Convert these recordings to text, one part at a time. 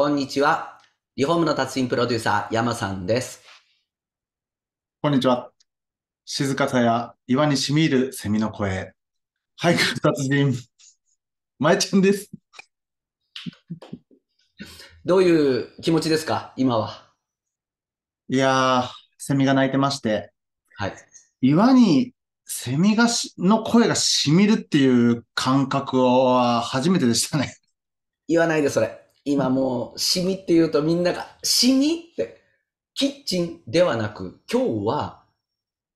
こんにちは。リフォームの達人プロデューサー、山さんです。こんにちは。静かさや岩にしみ入るセミの声。俳句達人、まえちゃんです。どういう気持ちですか、今は。いやー、セミが鳴いてまして。はい。岩にセミがしの声がしみるっていう感覚は初めてでしたね。言わないで、それ。今もうシミって言うとみんながシミってキッチンではなく今日は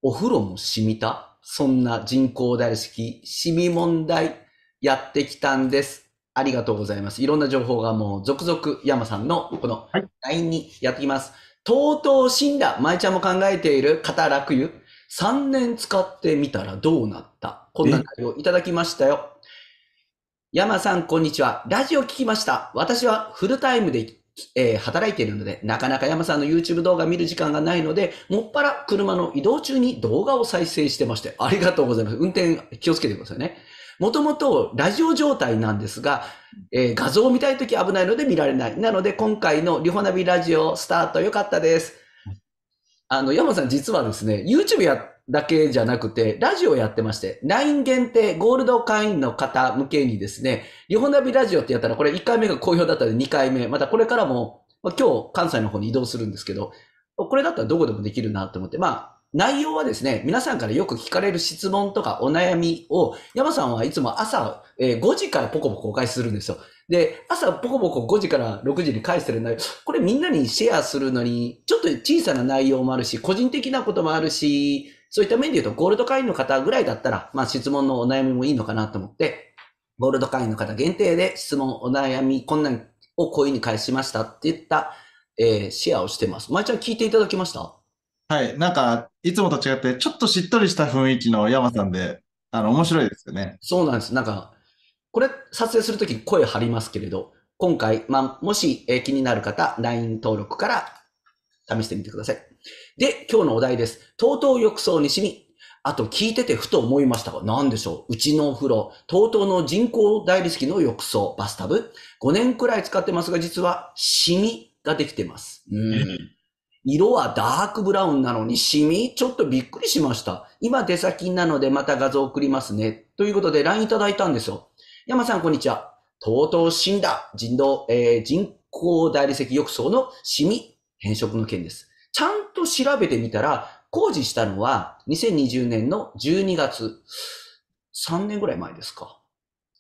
お風呂もシミたそんな人工大好きシミ問題やってきたんですありがとうございますいろんな情報がもう続々山さんのこの LINE にやってきます、はい、とうとう死んだ舞ちゃんも考えている肩楽湯3年使ってみたらどうなったこんな内容いただきましたよ山さん、こんにちは。ラジオ聞きました。私はフルタイムで、えー、働いているので、なかなか山さんの YouTube 動画見る時間がないので、もっぱら車の移動中に動画を再生してまして、ありがとうございます。運転気をつけてくださいね。もともとラジオ状態なんですが、えー、画像を見たいとき危ないので見られない。なので、今回のリホナビラジオスタートよかったです。あの、山さん実はですね、YouTube やだけじゃなくて、ラジオやってまして、LINE 限定、ゴールド会員の方向けにですね、日本ナビラジオってやったら、これ1回目が好評だったので2回目、またこれからも、今日関西の方に移動するんですけど、これだったらどこでもできるなと思って、まあ、内容はですね、皆さんからよく聞かれる質問とかお悩みを、山さんはいつも朝、5時からポコポコお返しするんですよ。で、朝ポコポコ5時から6時に返してる内容、これみんなにシェアするのに、ちょっと小さな内容もあるし、個人的なこともあるし、そういった面で言うと、ゴールド会員の方ぐらいだったら、まあ質問のお悩みもいいのかなと思って、ゴールド会員の方限定で質問、お悩み、こんなんをこういうふうに返しましたっていった、えー、シェアをしてます。まいちゃん聞いていただきましたはい、なんか、いつもと違って、ちょっとしっとりした雰囲気の山さんで、あの、面白いですよね。そうなんです。なんか、これ、撮影するとき声張りますけれど、今回、まあ、もし、えー、気になる方、LINE 登録から試してみてください。で、今日のお題です。とうとう浴槽に染み。あと聞いててふと思いましたが、何でしょううちのお風呂、とうとうの人工大理石の浴槽、バスタブ。5年くらい使ってますが、実はシミができてます。うん。色はダークブラウンなのにシミちょっとびっくりしました。今出先なのでまた画像送りますね。ということで LINE いただいたんですよ。山さんこんにちは。とうとう死んだ人道、えー、人工大理石浴槽のシミ変色の件です。ちゃんと調べてみたら、工事したのは2020年の12月、3年ぐらい前ですか。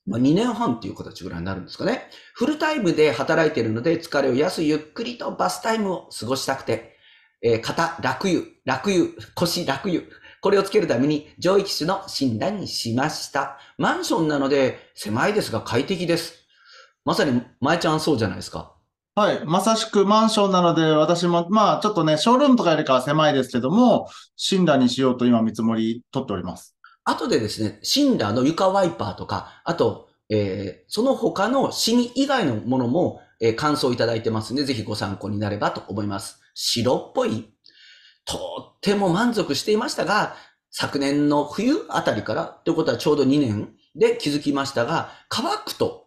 まあ、2年半っていう形ぐらいになるんですかね。フルタイムで働いているので疲れを癒すゆっくりとバスタイムを過ごしたくて、えー、肩、楽湯、楽湯、腰、楽湯。これをつけるために上位機種の診断にしました。マンションなので狭いですが快適です。まさに、まえちゃんそうじゃないですか。はい。まさしくマンションなので、私も、まあ、ちょっとね、ショールームとかよりかは狭いですけども、シンダーにしようと今見積もり取っております。後でですね、シンラーの床ワイパーとか、あと、えー、その他のシミ以外のものも、えー、感想いただいてますんで、ぜひご参考になればと思います。白っぽい。とっても満足していましたが、昨年の冬あたりから、ということはちょうど2年で気づきましたが、乾くと、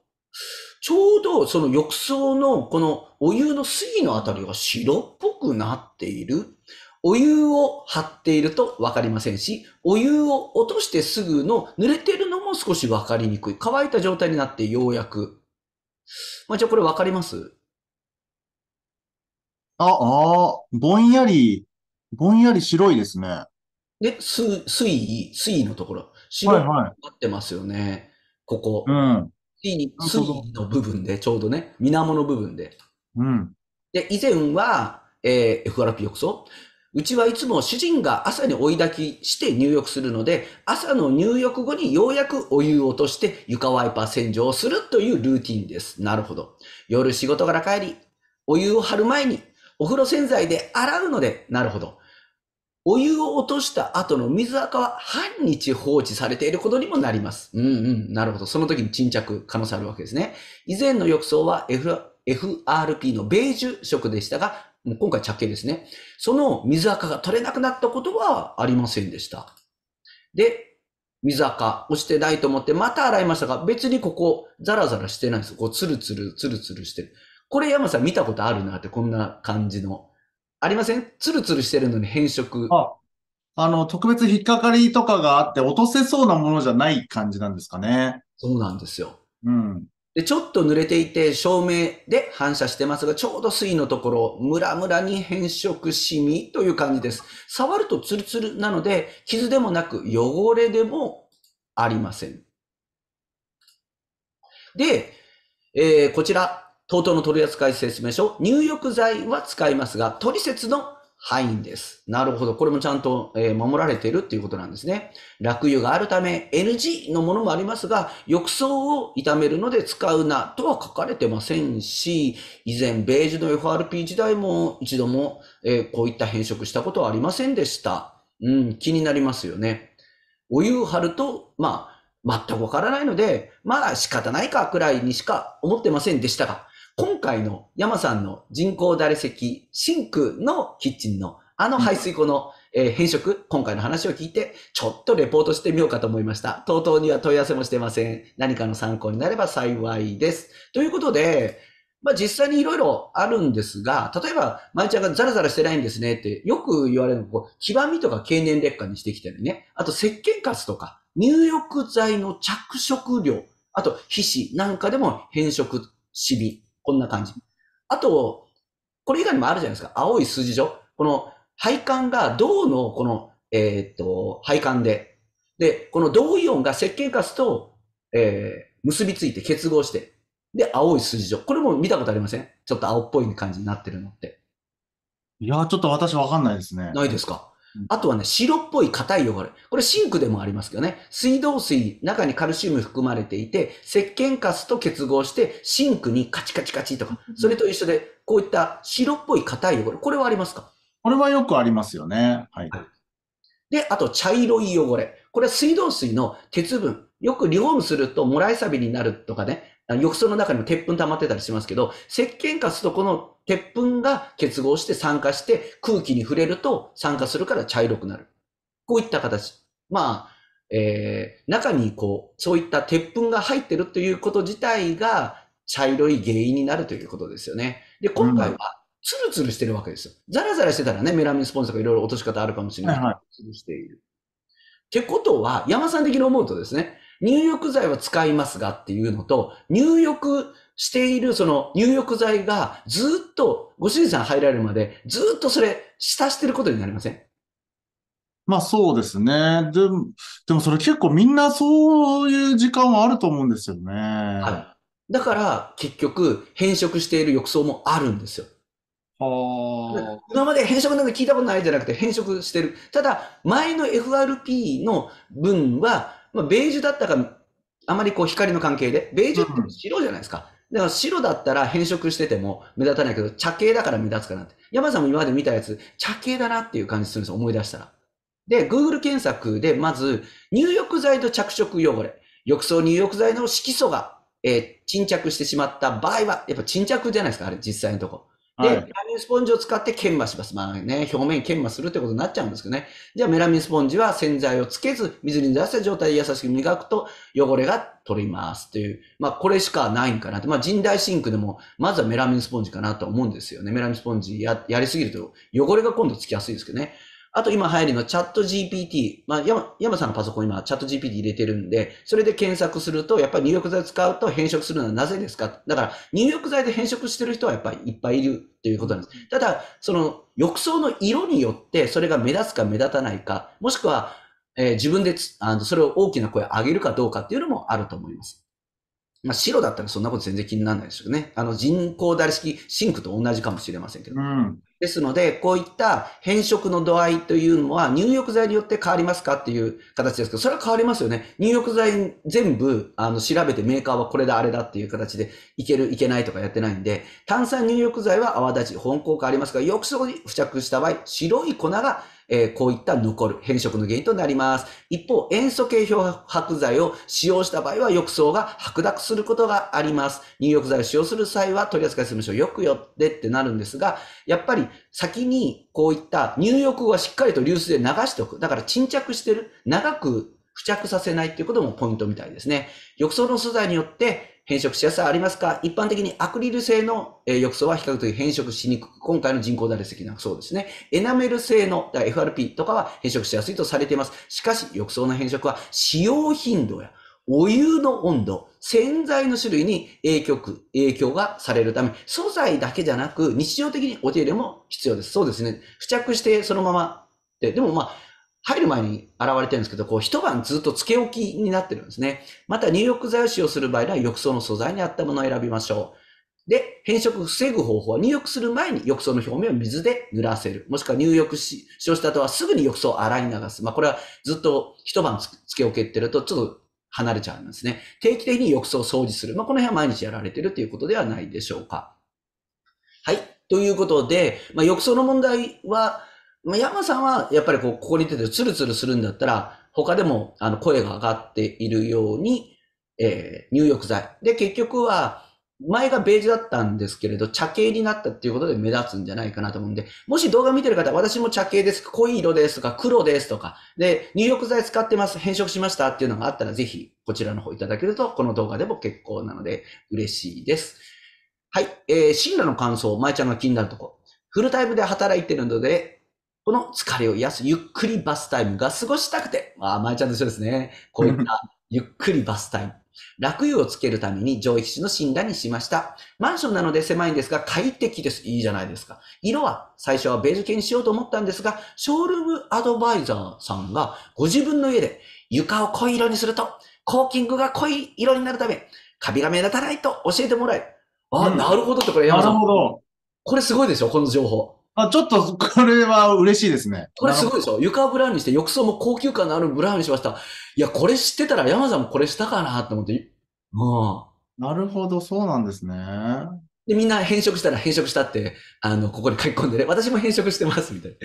ちょうどその浴槽のこのお湯の水位のあたりが白っぽくなっている。お湯を張っているとわかりませんし、お湯を落としてすぐの濡れてるのも少しわかりにくい。乾いた状態になってようやく。まあ、じゃあこれわかりますあ、ああ、ぼんやり、ぼんやり白いですね。で、す、水位、水位のところ。白くなってますよね。はいはい、ここ。うん。水の部分で、ちょうどね、水面の部分で。うん。で、以前は、えー、FRP 浴槽。うちはいつも主人が朝に追い炊きして入浴するので、朝の入浴後にようやくお湯を落として床ワイパー洗浄をするというルーティンです。なるほど。夜仕事から帰り、お湯を張る前にお風呂洗剤で洗うので、なるほど。お湯を落とした後の水垢は半日放置されていることにもなります。うんうん。なるほど。その時に沈着可能性あるわけですね。以前の浴槽は、F、r p のベージュ色でしたが、もう今回着系ですね。その水垢が取れなくなったことはありませんでした。で、水垢落ちてないと思ってまた洗いましたが、別にここザラザラしてないんですこうツルツルツルツルしてる。これ山さん見たことあるなって、こんな感じの。ありませんツルツルしてるのに変色。あ、あの、特別引っかかりとかがあって落とせそうなものじゃない感じなんですかね。そうなんですよ。うん。で、ちょっと濡れていて、照明で反射してますが、ちょうど水のところ、ムラムラに変色しみという感じです。触るとツルツルなので、傷でもなく汚れでもありません。で、えー、こちら、東東の取扱説明書、入浴剤は使いますが、取説の範囲です。なるほど。これもちゃんと、え守られているっていうことなんですね。落油があるため NG のものもありますが、浴槽を傷めるので使うなとは書かれてませんし、以前ベージュの FRP 時代も一度も、えこういった変色したことはありませんでした。うん、気になりますよね。お湯を張ると、まあ、全くわからないので、まあ仕方ないかくらいにしか思ってませんでしたが、今回の山さんの人工だれ石シンクのキッチンのあの排水溝の、えー、変色、今回の話を聞いて、ちょっとレポートしてみようかと思いました。とうとうには問い合わせもしてません。何かの参考になれば幸いです。ということで、まあ、実際にいろいろあるんですが、例えば、まいちゃんがザラザラしてないんですねってよく言われるのこう、黄ばみとか経年劣化にしてきたりね。あと、石鹸カスとか、入浴剤の着色料、あと、皮脂なんかでも変色、シビこんな感じ。あと、これ以外にもあるじゃないですか。青い筋状。この配管が銅のこの、えー、っと、配管で。で、この銅イオンが石鹸カスと、えー、結びついて結合して。で、青い筋状。これも見たことありませんちょっと青っぽい感じになってるのって。いや、ちょっと私わかんないですね。ないですか。あとはね、白っぽい硬い汚れ。これシンクでもありますけどね。水道水、中にカルシウム含まれていて、石鹸カスと結合して、シンクにカチカチカチとか、それと一緒で、こういった白っぽい硬い汚れ。これはありますかこれはよくありますよね。はい。で、あと、茶色い汚れ。これは水道水の鉄分。よくリフォームすると、もらいさびになるとかね。浴槽の中にも鉄粉溜まってたりしますけど、石鹸カスとこの鉄粉が結合して酸化して空気に触れると酸化するから茶色くなる。こういった形。まあ、えー、中にこう、そういった鉄粉が入ってるということ自体が茶色い原因になるということですよね。で、今回はツルツルしてるわけですよ。ザラザラしてたらね、メラミンスポンサーがいろいろ落とし方あるかもしれない。はいはい、ツルしている。ってことは、山さん的に思うとですね、入浴剤は使いますがっていうのと、入浴しているその入浴剤がずっと、ご主人さん入られるまでずっとそれ、浸してることになりませんまあそうですね。でも、でもそれ結構みんなそういう時間はあると思うんですよね。はい。だから結局変色している浴槽もあるんですよ。は今まで変色なんか聞いたことないじゃなくて変色してる。ただ、前の FRP の分はまあ、ベージュだったか、あまりこう光の関係で、ベージュって白じゃないですか。だから白だったら変色してても目立たないけど、茶系だから目立つかなって。山さんも今まで見たやつ、茶系だなっていう感じするんですよ、思い出したら。で、Google 検索で、まず、入浴剤と着色汚れ。浴槽入浴剤の色素が、えー、沈着してしまった場合は、やっぱ沈着じゃないですか、あれ、実際のとこ。で、はい、メラミンスポンジを使って研磨します。まあね、表面研磨するってことになっちゃうんですけどね。じゃあメラミンスポンジは洗剤をつけず、水に出した状態で優しく磨くと汚れが取れますという。まあこれしかないんかなと。まあ人大シンクでも、まずはメラミンスポンジかなと思うんですよね。メラミンスポンジややりすぎると汚れが今度つきやすいですけどね。あと今流行りのチャット GPT。まあ、山、さんのパソコン今チャット GPT 入れてるんで、それで検索すると、やっぱり入浴剤を使うと変色するのはなぜですかだから、入浴剤で変色してる人はやっぱりいっぱいいるということなんです。ただ、その浴槽の色によってそれが目立つか目立たないか、もしくは、えー、自分であのそれを大きな声上げるかどうかっていうのもあると思います。まあ、白だったらそんなこと全然気にならないですよね。あの人工大好きシンクと同じかもしれませんけど。うんですので、こういった変色の度合いというのは入浴剤によって変わりますかっていう形ですけど、それは変わりますよね。入浴剤全部あの調べてメーカーはこれだあれだっていう形でいけるいけないとかやってないんで、炭酸入浴剤は泡立ち、保温効果ありますが、よくそこに付着した場合、白い粉がえー、こういった残る変色の原因となります。一方、塩素系漂白剤を使用した場合は浴槽が白濁することがあります。入浴剤を使用する際は取り扱い事務所よくよってってなるんですが、やっぱり先にこういった入浴後はしっかりと流水で流しておく。だから沈着してる。長く付着させないっていうこともポイントみたいですね。浴槽の素材によって変色しやすさありますか一般的にアクリル製の浴槽は比較的変色しにくく、今回の人工大理石なんかそうですね。エナメル製の FRP とかは変色しやすいとされています。しかし、浴槽の変色は使用頻度やお湯の温度、洗剤の種類に影響影響がされるため、素材だけじゃなく、日常的にお手入れも必要です。そうですね。付着してそのままで、でもまあ、入る前に現れてるんですけど、こう一晩ずっとつけ置きになってるんですね。また入浴剤を使用する場合には浴槽の素材に合ったものを選びましょう。で、変色を防ぐ方法は入浴する前に浴槽の表面を水で濡らせる。もしくは入浴し使用した後はすぐに浴槽を洗い流す。まあこれはずっと一晩つけ置けってるとちょっと離れちゃうんですね。定期的に浴槽を掃除する。まあこの辺は毎日やられてるということではないでしょうか。はい。ということで、まあ浴槽の問題は、まあ、山さんはやっぱりこう、ここに出てツルツルするんだったら、他でもあの声が上がっているように、えー、入浴剤。で、結局は、前がベージュだったんですけれど、茶系になったっていうことで目立つんじゃないかなと思うんで、もし動画見てる方、私も茶系です、濃い色ですとか、黒ですとか、で、入浴剤使ってます、変色しましたっていうのがあったら、ぜひこちらの方いただけると、この動画でも結構なので嬉しいです。はい。えー、進路の感想、前ちゃんが気になるとこ。フルタイムで働いてるので、この疲れを癒すゆっくりバスタイムが過ごしたくて、まあ、まちゃんと一緒ですね。こういったゆっくりバスタイム。楽湯をつけるために上皮種の診断にしました。マンションなので狭いんですが快適です。いいじゃないですか。色は最初はベージュ系にしようと思ったんですが、ショールームアドバイザーさんがご自分の家で床を濃い色にすると、コーキングが濃い色になるため、カビが目立たないと教えてもらえ。あ、うん、なるほどってこれ山さん。なるほど。これすごいでしょこの情報。あ、ちょっと、これは嬉しいですね。これすごいでしょ床ブラウンにして、浴槽も高級感のあるブラウンにしました。いや、これ知ってたら山さんもこれしたかなと思って。うん。なるほど、そうなんですね。で、みんな変色したら変色したって、あの、ここに書き込んでね、私も変色してます、みたいな。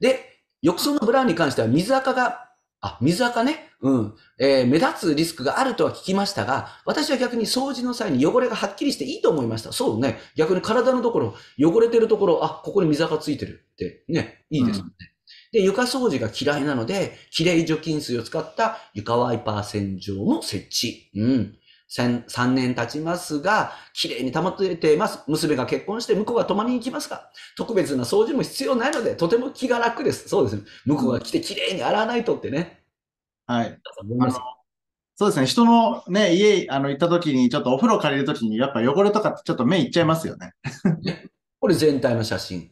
で、浴槽のブラウンに関しては水垢があ、水垢ね。うん。えー、目立つリスクがあるとは聞きましたが、私は逆に掃除の際に汚れがはっきりしていいと思いました。そうね。逆に体のところ、汚れてるところ、あ、ここに水垢ついてるって、ね、いいですよね。うんで、床掃除が嫌いなので、きれい除菌水を使った床ワイパー洗浄の設置。うん。3, 年経ちますが、綺麗に保てています。娘が結婚して向こうが泊まりに行きますが、特別な掃除も必要ないので、とても気が楽です。そうですね。向こうが来て綺麗に洗わないとってね。はい。そうですね。人のね、家、あの、行った時に、ちょっとお風呂借りる時に、やっぱ汚れとかってちょっと目いっちゃいますよね。これ全体の写真。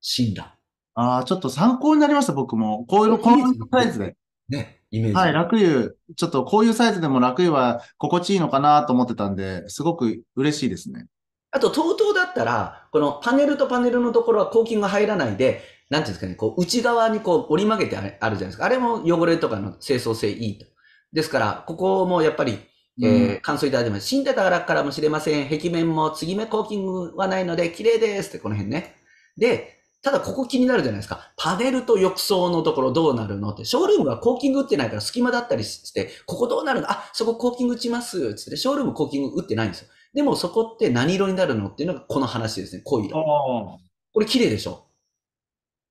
診断。ああ、ちょっと参考になりました、僕も。こういうの、このサイズで。ね。イメージ。はい、楽湯、ちょっとこういうサイズでも楽湯は心地いいのかなと思ってたんで、すごく嬉しいですね。あと、TOTO だったら、このパネルとパネルのところはコーキンが入らないで、なんていうんですかね、こう内側にこう折り曲げてあるじゃないですか。あれも汚れとかの清掃性いいと。ですから、ここもやっぱり、えー、乾燥いただてます。死んでたからかもしれません。壁面も継ぎ目コーキングはないので、綺麗ですって、この辺ね。で、ただここ気になるじゃないですか。パネルと浴槽のところどうなるのって、ショールームがコーキング打ってないから隙間だったりして、ここどうなるのあ、そこコーキング打ちますつって、ショールームコーキング打ってないんですよ。でもそこって何色になるのっていうのがこの話ですね。濃い色。これ綺麗でしょ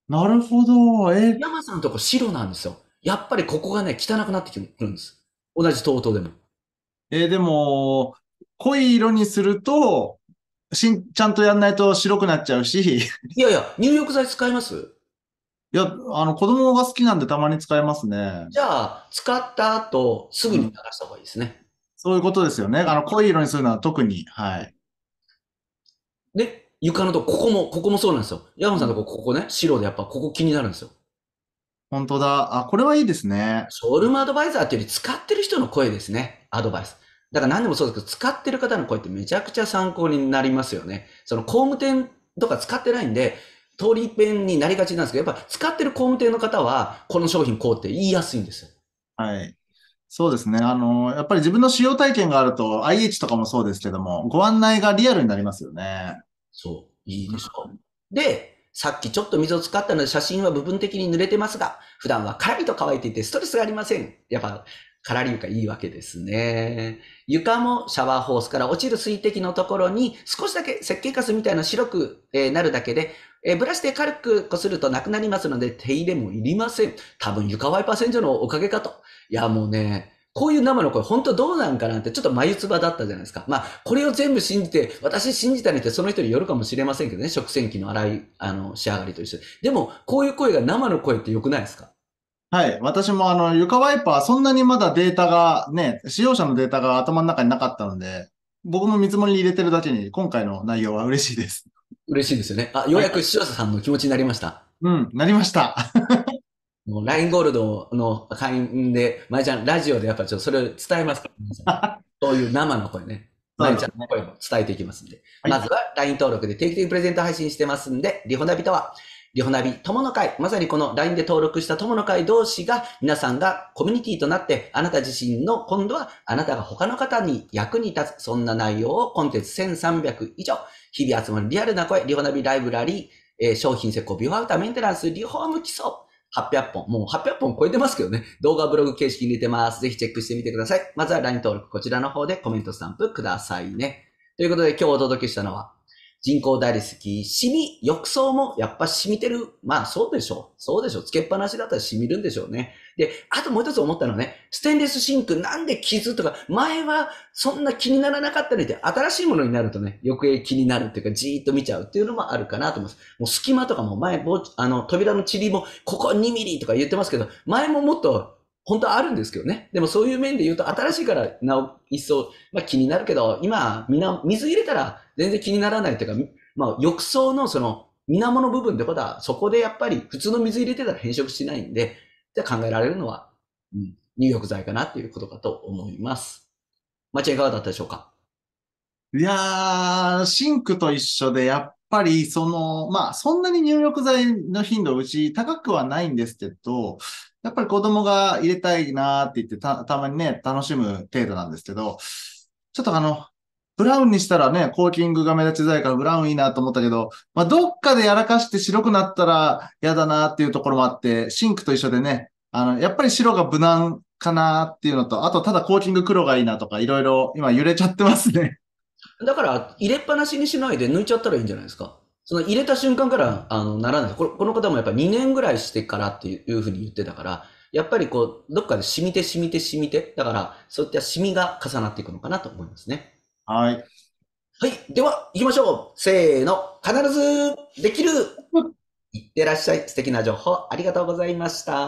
なるほど。え山さんのとこ白なんですよ。やっぱりここがね、汚くなってくるんです。同じ TOTO でも。えー、でも、濃い色にすると、しん、ちゃんとやんないと白くなっちゃうし。いやいや、入浴剤使いますいや、あの、子供が好きなんでたまに使えますね。じゃあ、使った後、すぐに流した方がいいですね。そういうことですよね。あの、濃い色にするのは特に、はい。で、床のとこ、ここも、ここもそうなんですよ。山本さんのとこ、ここね、白でやっぱここ気になるんですよ。本当だ。あ、これはいいですね。ショールームアドバイザーっていうより、使ってる人の声ですね。アドバイス。だから何でもそうですけど、使ってる方の声ってめちゃくちゃ参考になりますよね。その工務店とか使ってないんで、通り一遍になりがちなんですけど、やっぱ使ってる工務店の方は、この商品こうって言いやすいんですよ。はい。そうですね。あの、やっぱり自分の使用体験があると、IH とかもそうですけども、ご案内がリアルになりますよね。そう。いいでしょ。で、さっきちょっと水を使ったので写真は部分的に濡れてますが、普段はカラリと乾いていてストレスがありません。やっぱカラリウカいいわけですね。床もシャワーホースから落ちる水滴のところに少しだけ石鹸カスみたいな白く、えなるだけで、えブラシで軽くこするとなくなりますので手入れもいりません。多分床ワイパー洗浄のおかげかと。いやもうね、こういう生の声、本当どうなんかなってちょっと眉唾だったじゃないですか。まあ、これを全部信じて、私信じたねってその人によるかもしれませんけどね、食洗機の洗い、あの、仕上がりと一緒でも、こういう声が生の声って良くないですかはい。私もあの、床ワイパー、そんなにまだデータがね、使用者のデータが頭の中になかったので、僕も見積もりに入れてるだけに、今回の内容は嬉しいです。嬉しいですよね。あ、ようやく視聴者さんの気持ちになりました。うん、なりました。もう LINE ゴールドの会員で、まいちゃん、ラジオでやっぱちょっとそれを伝えますから、そういう生の声ね。まいちゃんの声も伝えていきますんで。はい、まずは LINE 登録で定期的にプレゼント配信してますんで、リホナビとは、リホナビ、友の会、まさにこの LINE で登録した友の会同士が、皆さんがコミュニティとなって、あなた自身の、今度はあなたが他の方に役に立つ、そんな内容をコンテンツ1300以上、日々集まるリアルな声、リホナビライブラリー、えー、商品施工、ビフォーアウター、メンテナンス、リフォーム基礎、800本。もう800本超えてますけどね。動画ブログ形式に出てます。ぜひチェックしてみてください。まずは LINE 登録、こちらの方でコメントスタンプくださいね。ということで今日お届けしたのは、人工大理石、染み、浴槽もやっぱ染みてる。まあそうでしょう。そうでしょう。つけっぱなしだったら染みるんでしょうね。で、あともう一つ思ったのはね、ステンレスシンクなんで傷とか、前はそんな気にならなかったのに、新しいものになるとね、余計気になるっていうか、じーっと見ちゃうっていうのもあるかなと思います。もう隙間とかも前、あの、扉の塵も、ここ2ミリとか言ってますけど、前ももっと本当はあるんですけどね。でもそういう面で言うと、新しいからなお、一層、まあ気になるけど、今、みんな水入れたら全然気にならないというか、まあ、浴槽のその、水の部分ってことは、そこでやっぱり普通の水入れてたら変色しないんで、じゃ考えられるのは、うん、入浴剤かなっていうことかと思います。町いかがだったでしょうかいやー、シンクと一緒で、やっぱり、その、まあ、そんなに入浴剤の頻度うち高くはないんですけど、やっぱり子供が入れたいなーって言ってた、たまにね、楽しむ程度なんですけど、ちょっとあの、ブラウンにしたらね、コーキングが目立ちづらいからブラウンいいなと思ったけど、まあ、どっかでやらかして白くなったら嫌だなっていうところもあって、シンクと一緒でね、あの、やっぱり白が無難かなっていうのと、あとただコーキング黒がいいなとか、いろいろ今揺れちゃってますね。だから入れっぱなしにしないで抜いちゃったらいいんじゃないですか。その入れた瞬間からあのならないこの。この方もやっぱ2年ぐらいしてからっていうふうに言ってたから、やっぱりこう、どっかで染みて染みて染みて、だからそういった染みが重なっていくのかなと思いますね。はい。はい。では、行きましょう。せーの。必ずできる。いってらっしゃい。素敵な情報ありがとうございました。